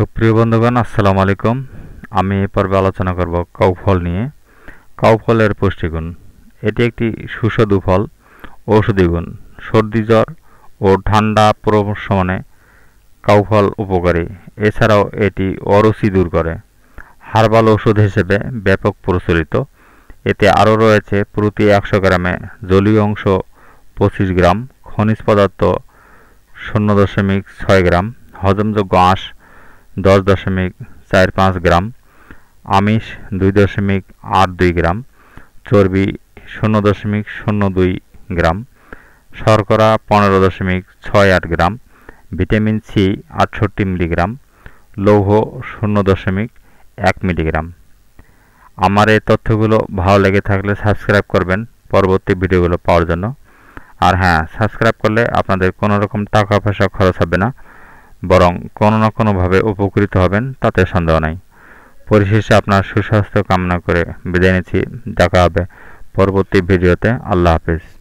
সুপ্রিয় বন্ধুগণ আসসালামু আলাইকুম আমি এ পর্বে আলোচনা করব কাউফল নিয়ে কাউফলের পুষ্টিগুণ এটি একটি সুস্বাদু ফল ঔষধিগুণ সর্দি জ্বর ও ঠান্ডা প্রশমনে কাউফল উপকারী এছাড়াও এটি অরুচি দূর করে হার্বাল ওষুধ হিসেবে ব্যাপক প্রচলিত এতে আরও রয়েছে প্রতি একশো গ্রামে জলীয় অংশ পঁচিশ গ্রাম খনিজ পদার্থ শূন্য দশমিক ছয় গ্রাম হজমযোগ্য আঁশ দশ দশমিক চার পাঁচ গ্রাম আমিষ দুই দশমিক আট দুই গ্রাম চর্বি শূন্য দশমিক শূন্য দুই গ্রাম শর্করা পনেরো দশমিক ছয় আট গ্রাম ভিটামিন সি আটষট্টি মিলিগ্রাম লৌহ শূন্য দশমিক এক মিলিগ্রাম আমার এই তথ্যগুলো ভালো লেগে থাকলে সাবস্ক্রাইব করবেন পরবর্তী ভিডিওগুলো পাওয়ার জন্য আর হ্যাঁ সাবস্ক্রাইব করলে আপনাদের কোনো রকম টাকা পয়সা খরচ হবে না বরং কোনো না কোনোভাবে উপকৃত হবেন তাতে সন্দেহ নাই পরিশেষে আপনার সুস্বাস্থ্য কামনা করে বিদায় নিচ্ছি দেখা হবে পরবর্তী ভিডিওতে আল্লাহ হাফিজ